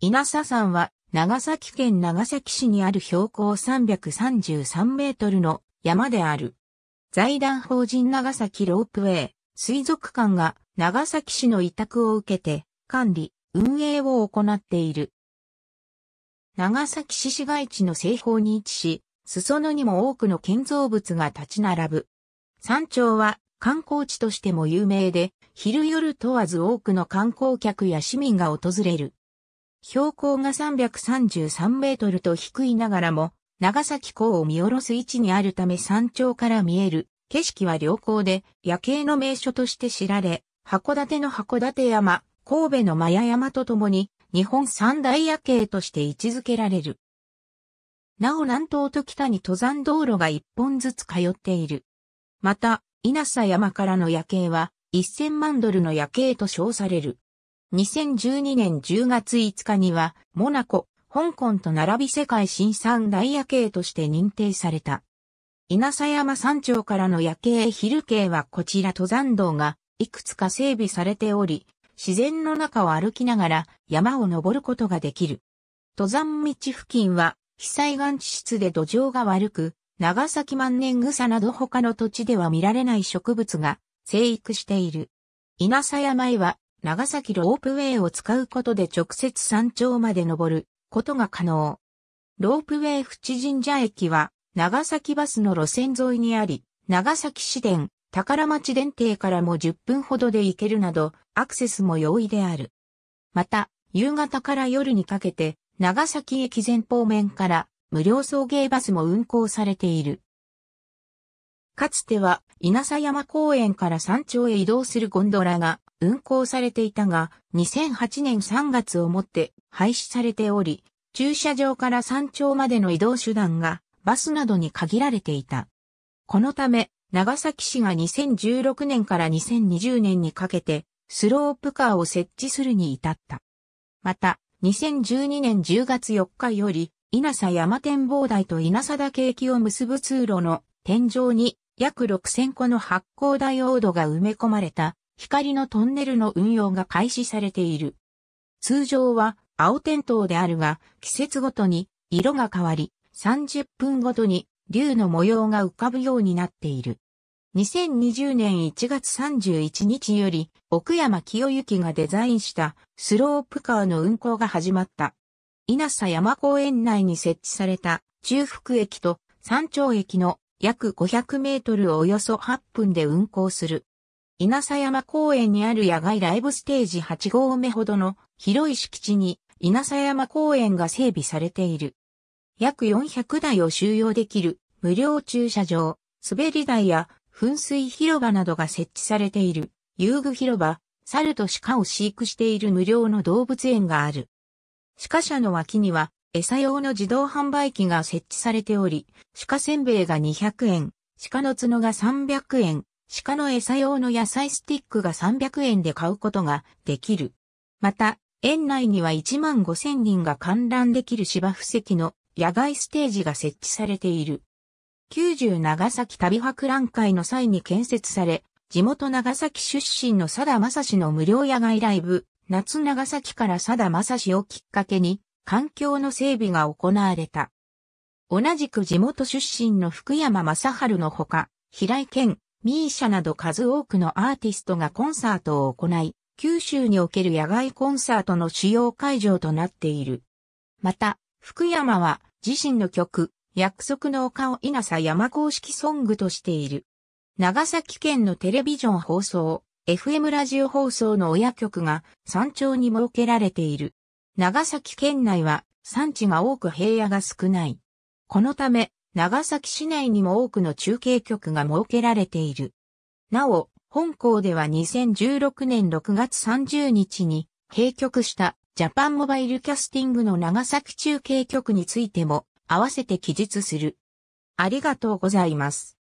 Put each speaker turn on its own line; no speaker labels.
稲佐山は長崎県長崎市にある標高333メートルの山である。財団法人長崎ロープウェイ水族館が長崎市の委託を受けて管理、運営を行っている。長崎市市街地の西方に位置し、裾野にも多くの建造物が立ち並ぶ。山頂は観光地としても有名で、昼夜問わず多くの観光客や市民が訪れる。標高が333メートルと低いながらも、長崎港を見下ろす位置にあるため山頂から見える景色は良好で夜景の名所として知られ、函館の函館山、神戸の真矢山とともに日本三大夜景として位置づけられる。なお南東と北に登山道路が一本ずつ通っている。また、稲佐山からの夜景は1000万ドルの夜景と称される。2012年10月5日には、モナコ、香港と並び世界新三大夜景として認定された。稲佐山山頂からの夜景昼景はこちら登山道がいくつか整備されており、自然の中を歩きながら山を登ることができる。登山道付近は被災岩地質で土壌が悪く、長崎万年草など他の土地では見られない植物が生育している。稲佐山へは長崎ロープウェイを使うことで直接山頂まで登ることが可能。ロープウェイ淵神社駅は長崎バスの路線沿いにあり、長崎市電、宝町電停からも10分ほどで行けるなど、アクセスも容易である。また、夕方から夜にかけて、長崎駅前方面から無料送迎バスも運行されている。かつては稲佐山公園から山頂へ移動するゴンドラが運行されていたが、2008年3月をもって廃止されており、駐車場から山頂までの移動手段がバスなどに限られていた。このため、長崎市が2016年から2020年にかけて、スロープカーを設置するに至った。また、2012年10月4日より、稲佐山展望台と稲佐岳駅を結ぶ通路の天井に約6000個の発光ダイオードが埋め込まれた光のトンネルの運用が開始されている。通常は青点灯であるが、季節ごとに色が変わり、30分ごとに竜の模様が浮かぶようになっている。2020年1月31日より、奥山清行がデザインしたスロープカーの運行が始まった。稲佐山公園内に設置された中腹駅と山頂駅の約500メートルをおよそ8分で運行する稲佐山公園にある野外ライブステージ8号目ほどの広い敷地に稲佐山公園が整備されている。約400台を収容できる無料駐車場、滑り台や噴水広場などが設置されている遊具広場、猿と鹿を飼育している無料の動物園がある。鹿舎の脇には餌用の自動販売機が設置されており、鹿せんべいが200円、鹿の角が300円、鹿の餌用の野菜スティックが300円で買うことができる。また、園内には1万5000人が観覧できる芝布石の野外ステージが設置されている。90長崎旅博覧会の際に建設され、地元長崎出身の佐田正史の無料野外ライブ、夏長崎から佐田正史をきっかけに、環境の整備が行われた。同じく地元出身の福山雅治のほか、平井健、ミーシャなど数多くのアーティストがコンサートを行い、九州における野外コンサートの主要会場となっている。また、福山は自身の曲、約束の丘を稲佐山公式ソングとしている。長崎県のテレビジョン放送、FM ラジオ放送の親局が山頂に設けられている。長崎県内は産地が多く平野が少ない。このため、長崎市内にも多くの中継局が設けられている。なお、本校では2016年6月30日に閉局したジャパンモバイルキャスティングの長崎中継局についても合わせて記述する。ありがとうございます。